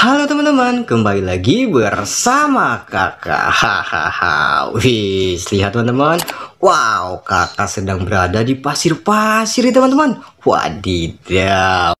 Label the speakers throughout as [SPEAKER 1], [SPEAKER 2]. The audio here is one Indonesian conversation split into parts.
[SPEAKER 1] Halo teman-teman, kembali lagi bersama kakak Hahaha Wih, lihat teman-teman Wow, kakak sedang berada di pasir-pasir ya teman-teman Wadidaw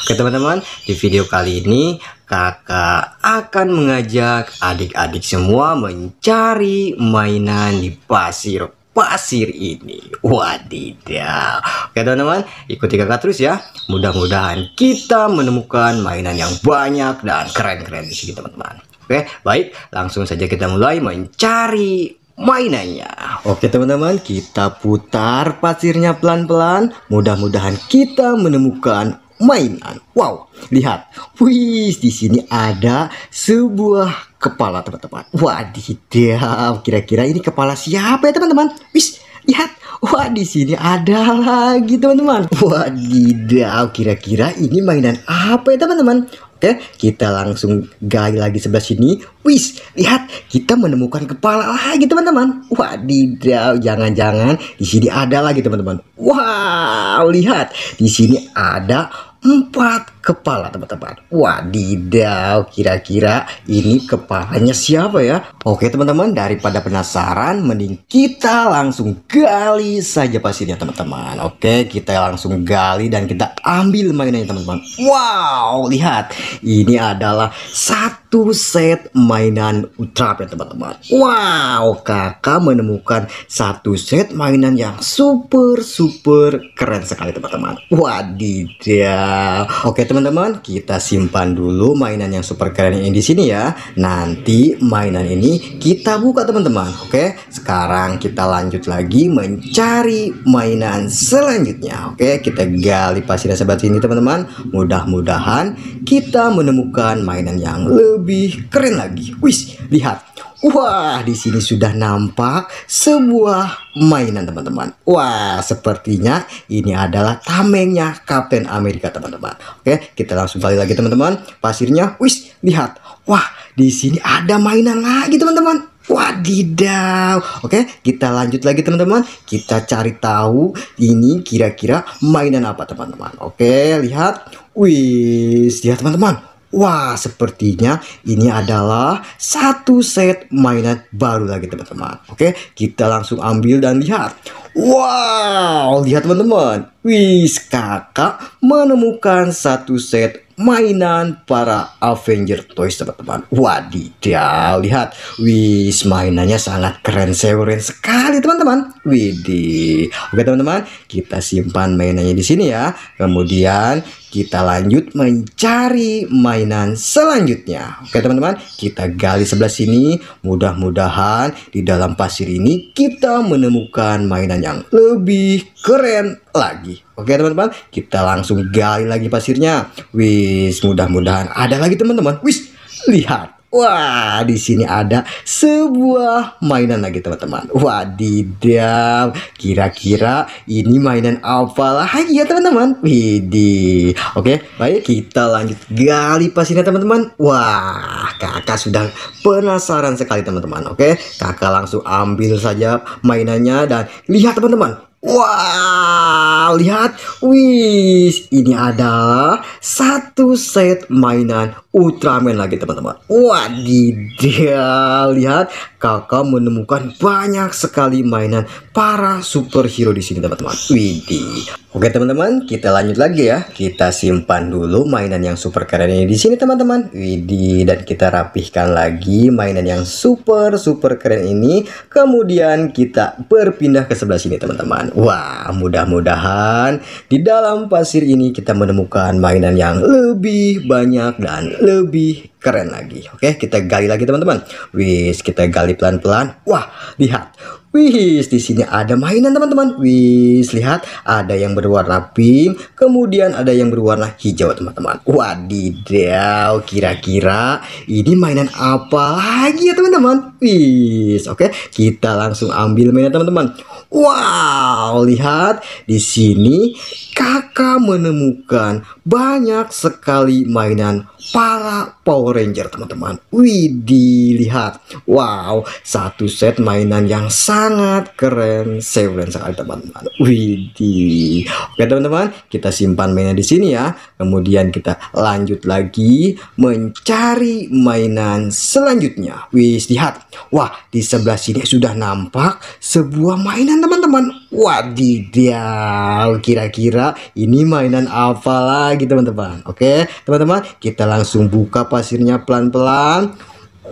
[SPEAKER 1] Oke teman-teman, di video kali ini kakak akan mengajak adik-adik semua mencari mainan di pasir pasir ini wadidaw oke teman-teman ikuti kakak terus ya mudah-mudahan kita menemukan mainan yang banyak dan keren-keren di sini teman-teman oke baik langsung saja kita mulai mencari mainannya oke teman-teman kita putar pasirnya pelan-pelan mudah-mudahan kita menemukan mainan. Wow, lihat. Wih, di sini ada sebuah kepala, teman-teman. Wadidaw, kira-kira ini kepala siapa ya, teman-teman? Wih, lihat. Wah, di sini ada lagi, teman-teman. Wadidaw, kira-kira ini mainan apa ya, teman-teman? Oke, kita langsung gali lagi sebelah sini. Wis, lihat, kita menemukan kepala lagi, teman-teman. Wadidaw, jangan-jangan di sini ada lagi, teman-teman. Wow, lihat, di sini ada um prato kepala teman-teman wadidaw kira-kira ini kepalanya siapa ya oke teman-teman daripada penasaran mending kita langsung gali saja pasirnya teman-teman oke kita langsung gali dan kita ambil mainannya teman-teman wow lihat ini adalah satu set mainan utrap ya teman-teman wow kakak menemukan satu set mainan yang super super keren sekali teman-teman wadidaw oke teman-teman, kita simpan dulu mainan yang super keren ini di sini ya. Nanti mainan ini kita buka teman-teman. Oke, sekarang kita lanjut lagi mencari mainan selanjutnya. Oke, kita gali pasirnya sebat sini teman-teman. Mudah-mudahan kita menemukan mainan yang lebih keren lagi. Wis, lihat. Wah, di sini sudah nampak sebuah mainan teman-teman. Wah, sepertinya ini adalah tamengnya Kapten Amerika teman-teman. Oke, kita langsung balik lagi teman-teman. Pasirnya, wis, lihat. Wah, di sini ada mainan lagi teman-teman. Wadidaw Oke kita lanjut lagi teman-teman Kita cari tahu ini kira-kira mainan apa teman-teman Oke lihat Wih lihat teman-teman Wah, sepertinya ini adalah satu set mainan baru lagi teman-teman. Oke, kita langsung ambil dan lihat. Wow, lihat teman-teman. Wis, kakak menemukan satu set mainan para Avenger Toys teman-teman Wadidaw lihat Wis mainannya sangat keren seren sekali teman-teman Widih Oke teman-teman kita simpan mainannya di sini ya Kemudian kita lanjut mencari mainan selanjutnya Oke teman-teman kita gali sebelah sini Mudah-mudahan di dalam pasir ini kita menemukan mainan yang lebih keren lagi. Oke teman-teman, kita langsung gali lagi pasirnya. Wis, mudah-mudahan ada lagi teman-teman. Wis, lihat. Wah, di sini ada sebuah mainan lagi teman-teman. Wadidaw, kira-kira ini mainan apa lagi ya teman-teman? Widih. Oke, baik kita lanjut gali pasirnya teman-teman. Wah, kakak sudah penasaran sekali teman-teman. Oke, kakak langsung ambil saja mainannya dan lihat teman-teman. Wow, lihat, wis, ini ada satu set mainan Ultraman lagi teman-teman. Wah Wadidaw, lihat, kakak menemukan banyak sekali mainan para superhero di sini teman-teman. Widih. Oke teman-teman, kita lanjut lagi ya. Kita simpan dulu mainan yang super keren ini di sini teman-teman. Widih, dan kita rapihkan lagi mainan yang super super keren ini. Kemudian kita berpindah ke sebelah sini teman-teman. Wah, mudah-mudahan di dalam pasir ini kita menemukan mainan yang lebih banyak dan lebih keren lagi. Oke, kita gali lagi teman-teman. Wis, kita gali pelan-pelan. Wah, lihat. Wih, di sini ada mainan teman-teman. Wih, lihat ada yang berwarna pink, kemudian ada yang berwarna hijau teman-teman. Wadidaw, kira-kira ini mainan apa lagi ya teman-teman? Wih, oke, kita langsung ambil mainan teman-teman. Wow, lihat di sini kakak akan menemukan banyak sekali mainan para Power Ranger teman-teman Wih dilihat Wow satu set mainan yang sangat keren Seven sekali teman-teman Widih, Oke teman-teman kita simpan mainan di sini ya Kemudian kita lanjut lagi mencari mainan selanjutnya Wih lihat Wah di sebelah sini sudah nampak sebuah mainan teman-teman wadidaw kira-kira ini mainan apa lagi teman-teman oke teman-teman kita langsung buka pasirnya pelan-pelan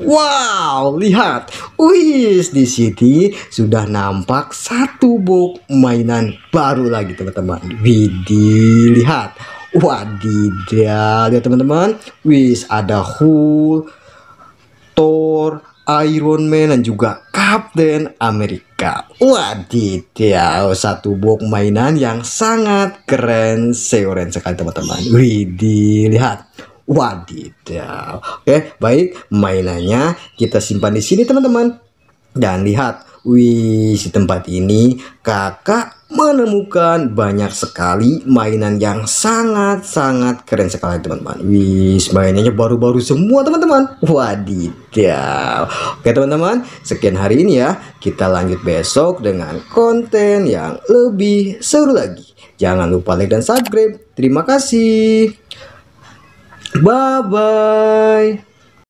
[SPEAKER 1] Wow, lihat. Wih, di sini sudah nampak satu box mainan baru lagi, teman-teman. Widih, lihat. Wadidaw, lihat teman-teman. Wis ada Hulk, Thor, Iron Man dan juga captain america kakak Wadidaw Satu box mainan yang sangat keren seoren sekali teman-teman Widih lihat Wadidaw Oke baik mainannya kita simpan di sini teman-teman Dan lihat Wih, di tempat ini kakak menemukan banyak sekali mainan yang sangat-sangat keren sekali teman-teman. Wih, mainannya baru-baru semua teman-teman. Wadidaw. Oke teman-teman, sekian hari ini ya. Kita lanjut besok dengan konten yang lebih seru lagi. Jangan lupa like dan subscribe. Terima kasih. Bye-bye.